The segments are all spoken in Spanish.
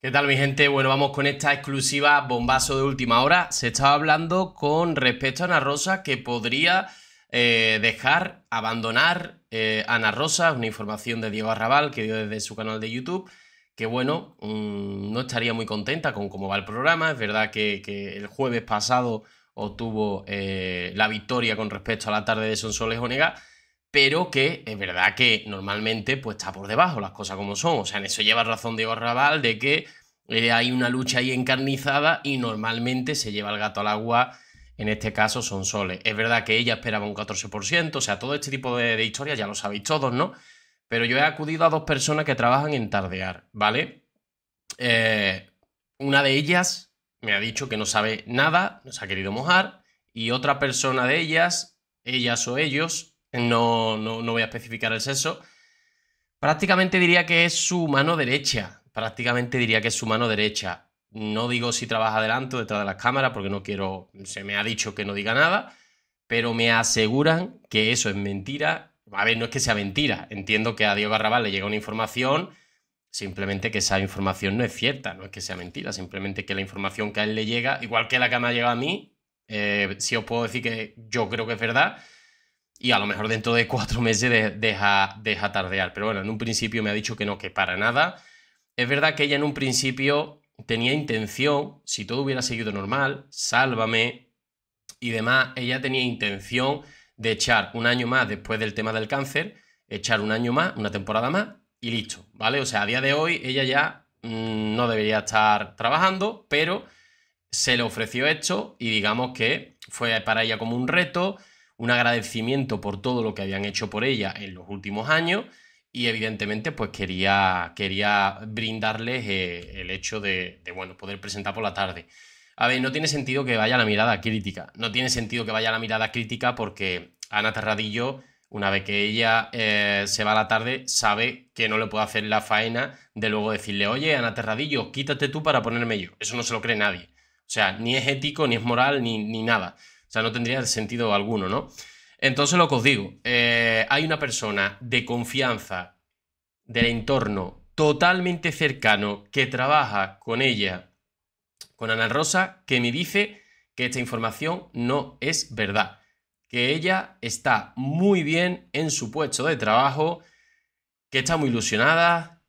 ¿Qué tal mi gente? Bueno, vamos con esta exclusiva bombazo de última hora. Se estaba hablando con respecto a Ana Rosa que podría eh, dejar, abandonar eh, Ana Rosa, una información de Diego Arrabal que dio desde su canal de YouTube, que bueno, mm, no estaría muy contenta con cómo va el programa. Es verdad que, el jueves pasado obtuvo eh, la victoria con respecto a la tarde de Sonsoles Onega, pero que es verdad que normalmente pues está por debajo las cosas como son. O sea, en eso lleva razón Diego Raval de que eh, hay una lucha ahí encarnizada y normalmente se lleva el gato al agua, en este caso son soles. Es verdad que ella esperaba un 14%, o sea, todo este tipo de, historias ya lo sabéis todos, ¿no? Pero yo he acudido a dos personas que trabajan en tardear, ¿vale? Eh, una de ellas me ha dicho que no sabe nada, nos ha querido mojar, y otra persona de ellas, ellas o ellos, no, no, no voy a especificar el sexo, prácticamente diría que es su mano derecha, prácticamente diría que es su mano derecha. No digo si trabaja delante o detrás de las cámaras porque no quiero, se me ha dicho que no diga nada, pero me aseguran que eso es mentira. A ver, no es que sea mentira, entiendo que a Diego Garrabal le llega una información, simplemente que esa información no es cierta, no es que sea mentira, simplemente que la información que a él le llega, igual que la que me ha llegado a mí, eh, si os puedo decir que yo creo que es verdad, y a lo mejor dentro de cuatro meses deja, tardear. Pero bueno, en un principio me ha dicho que no, que para nada. Es verdad que ella en un principio tenía intención, si todo hubiera seguido normal, sálvame y demás, ella tenía intención de echar un año más después del tema del cáncer, echar un año más, una temporada más y listo, ¿vale? O sea, a día de hoy ella ya mm, no debería estar trabajando, pero se le ofreció esto y digamos que fue para ella como un reto, un agradecimiento por todo lo que habían hecho por ella en los últimos años y evidentemente pues quería, quería brindarles eh, el hecho de, bueno, poder presentar por la tarde. A ver, no tiene sentido que vaya la mirada crítica, no tiene sentido que vaya la mirada crítica porque Ana Terradillo, una vez que ella eh, se va a la tarde, sabe que no le puede hacer la faena de luego decirle, oye, Ana Terradillo, quítate tú para ponerme yo. Eso no se lo cree nadie. O sea, ni es ético, ni es moral, ni, ni nada. O sea, no tendría sentido alguno, ¿no? Entonces, lo que os digo, eh, hay una persona de confianza del entorno totalmente cercano que trabaja con ella, con Ana Rosa, que me dice que esta información no es verdad, que ella está muy bien en su puesto de trabajo, que está muy ilusionada,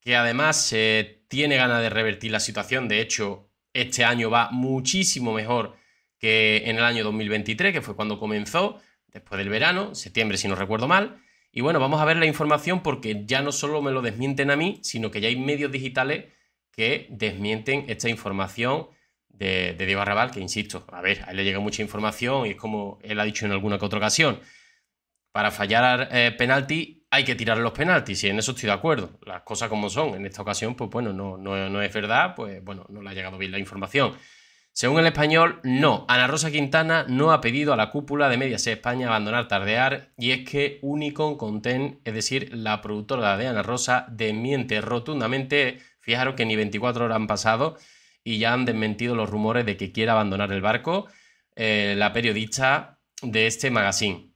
que además se eh, tiene ganas de revertir la situación, de hecho, este año va muchísimo mejor que en el año 2023, que fue cuando comenzó, después del verano, septiembre si no recuerdo mal. Y bueno, vamos a ver la información porque ya no solo me lo desmienten a mí, sino que ya hay medios digitales que desmienten esta información de, Diego Arrabal, que insisto, a ver, a él le llega mucha información y es como él ha dicho en alguna que otra ocasión, para fallar eh, penalti hay que tirar los penaltis y en eso estoy de acuerdo, las cosas como son. En esta ocasión, pues bueno, no, no, no es verdad, pues bueno, no le ha llegado bien la información. Según el español, no. Ana Rosa Quintana no ha pedido a la cúpula de Mediaset España abandonar Tardear y es que Unicon Content, es decir, la productora de Ana Rosa, desmiente rotundamente, fijaros que ni 24 horas han pasado y ya han desmentido los rumores de que quiera abandonar el barco eh, la periodista de este magazine.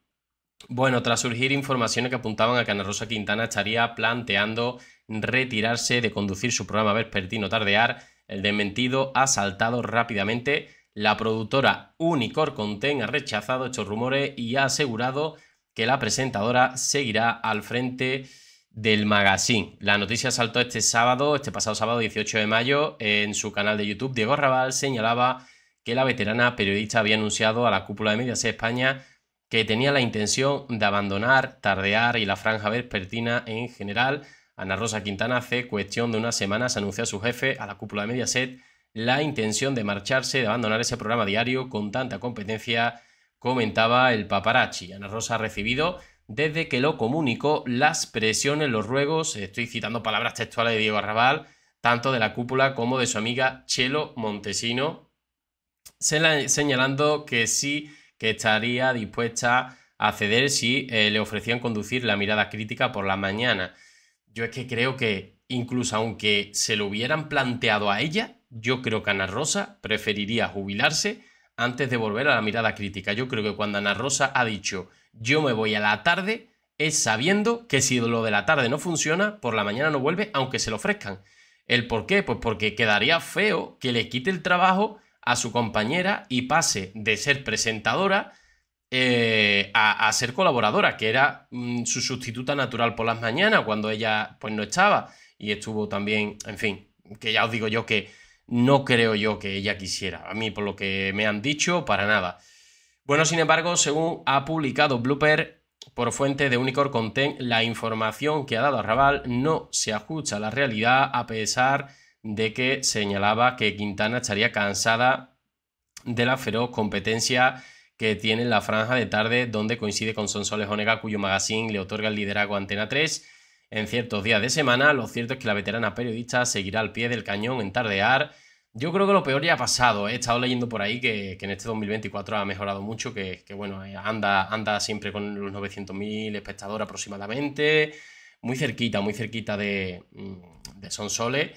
Bueno, tras surgir informaciones que apuntaban a que Ana Rosa Quintana estaría planteando retirarse de conducir su programa vespertino Tardear, el desmentido ha saltado rápidamente. La productora Unicor Conten ha rechazado estos rumores y ha asegurado que la presentadora seguirá al frente del magazine. La noticia saltó este sábado, este pasado sábado 18 de mayo, en su canal de YouTube. Diego Raval señalaba que la veterana periodista había anunciado a la cúpula de Mediaset España que tenía la intención de abandonar Tardear y la franja vespertina en general Ana Rosa Quintana hace cuestión de unas semanas anunció a su jefe, a la cúpula de Mediaset, la intención de marcharse, de abandonar ese programa diario con tanta competencia, comentaba el paparazzi. Ana Rosa ha recibido, desde que lo comunicó, las presiones, los ruegos, estoy citando palabras textuales de Diego Arrabal, tanto de la cúpula como de su amiga Chelo Montesino, señalando que sí, que estaría dispuesta a ceder si eh, le ofrecían conducir la mirada crítica por la mañana. Yo es que creo que, incluso aunque se lo hubieran planteado a ella, yo creo que Ana Rosa preferiría jubilarse antes de volver a la mirada crítica. Yo creo que cuando Ana Rosa ha dicho yo me voy a la tarde, es sabiendo que si lo de la tarde no funciona, por la mañana no vuelve, aunque se lo ofrezcan. ¿El por qué? Pues porque quedaría feo que le quite el trabajo a su compañera y pase de ser presentadora eh, a, ser colaboradora, que era mm, su sustituta natural por las mañanas cuando ella pues no estaba y estuvo también, en fin, que ya os digo yo que no creo yo que ella quisiera, a mí por lo que me han dicho, para nada. Bueno, sin embargo, según ha publicado Blooper por fuente de Unicorn Content, la información que ha dado Arrabal no se ajusta a la realidad a pesar de que señalaba que Quintana estaría cansada de la feroz competencia que tiene la franja de tarde donde coincide con Sonsoles Onega, cuyo magazine le otorga el liderazgo Antena 3 en ciertos días de semana. Lo cierto es que la veterana periodista seguirá al pie del cañón en tardear. Yo creo que lo peor ya ha pasado. ¿eh? He estado leyendo por ahí que, en este 2024 ha mejorado mucho, que, bueno, eh, anda, anda siempre con los 900.000 espectadores aproximadamente, muy cerquita, muy cerquita de, mm, de Sonsoles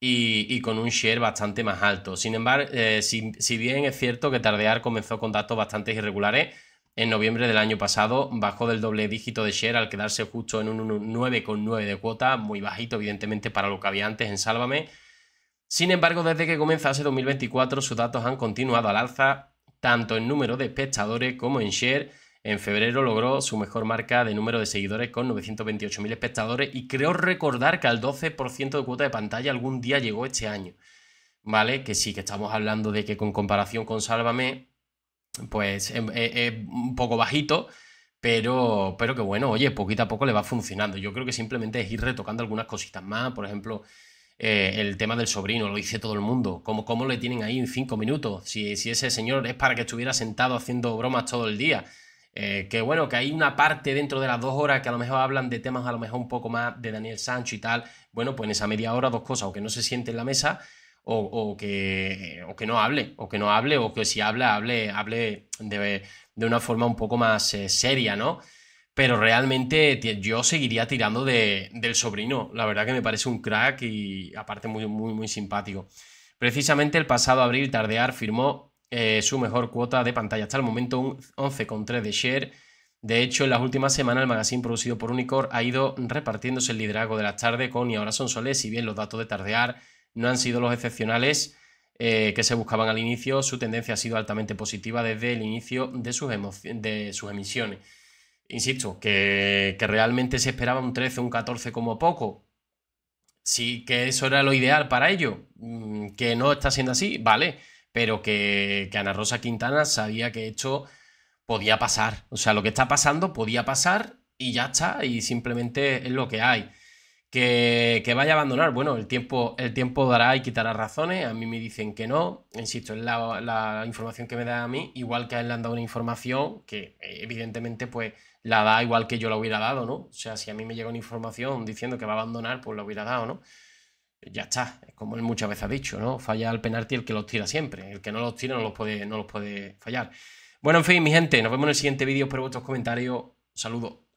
y, con un share bastante más alto. Sin embargo, eh, si, bien es cierto que Tardear comenzó con datos bastante irregulares, en noviembre del año pasado bajó del doble dígito de share al quedarse justo en un 9,9 de cuota, muy bajito evidentemente para lo que había antes en Sálvame. Sin embargo, desde que comenzase 2024 sus datos han continuado al alza, tanto en número de espectadores como en share, en febrero logró su mejor marca de número de seguidores con 928.000 espectadores y creo recordar que al 12% de cuota de pantalla algún día llegó este año. ¿Vale? Que sí, que estamos hablando de que con comparación con Sálvame, pues es, em, e, e, un poco bajito, pero, pero que bueno, oye, poquito a poco le va funcionando. Yo creo que simplemente es ir retocando algunas cositas más, por ejemplo... Eh, el tema del sobrino, lo dice todo el mundo. ¿Cómo, cómo le tienen ahí en cinco minutos? Si, si ese señor es para que estuviera sentado haciendo bromas todo el día. Eh, que bueno, que hay una parte dentro de las dos horas que a lo mejor hablan de temas a lo mejor un poco más de Daniel Sancho y tal. Bueno, pues en esa media hora dos cosas, o que no se siente en la mesa, o, que, que no hable, o que no hable, o que si habla, hable, hable de, de una forma un poco más eh, seria, ¿no? Pero realmente yo seguiría tirando de, del sobrino. La verdad que me parece un crack y aparte muy, muy, muy simpático. Precisamente el pasado abril Tardear firmó eh, su mejor cuota de pantalla. Hasta el momento un 11,3 de share. De hecho, en las últimas semanas el magazine producido por Unicor ha ido repartiéndose el liderazgo de la tarde con y ahora son soles, si bien los datos de tardear no han sido los excepcionales eh, que se buscaban al inicio, su tendencia ha sido altamente positiva desde el inicio de sus, de sus emisiones. Insisto, que, realmente se esperaba un 13, un 14 como poco. Sí que eso era lo ideal para ello, mm, que no está siendo así, vale pero que, Ana Rosa Quintana sabía que hecho podía pasar. O sea, lo que está pasando podía pasar y ya está, y simplemente es lo que hay. Que, vaya a abandonar. Bueno, el tiempo, el tiempo dará y quitará razones. A mí me dicen que no. Insisto, es la, la, información que me da a mí, igual que a él le han dado una información que evidentemente pues la da igual que yo la hubiera dado, ¿no? O sea, si a mí me llega una información diciendo que va a abandonar, pues la hubiera dado, ¿no? ya está. como él muchas veces ha dicho, ¿no? Falla el penalti el que los tira siempre. El que no los tira no los puede, no los puede fallar. Bueno, en fin, mi gente, nos vemos en el siguiente vídeo. Espero vuestros comentarios. Saludos.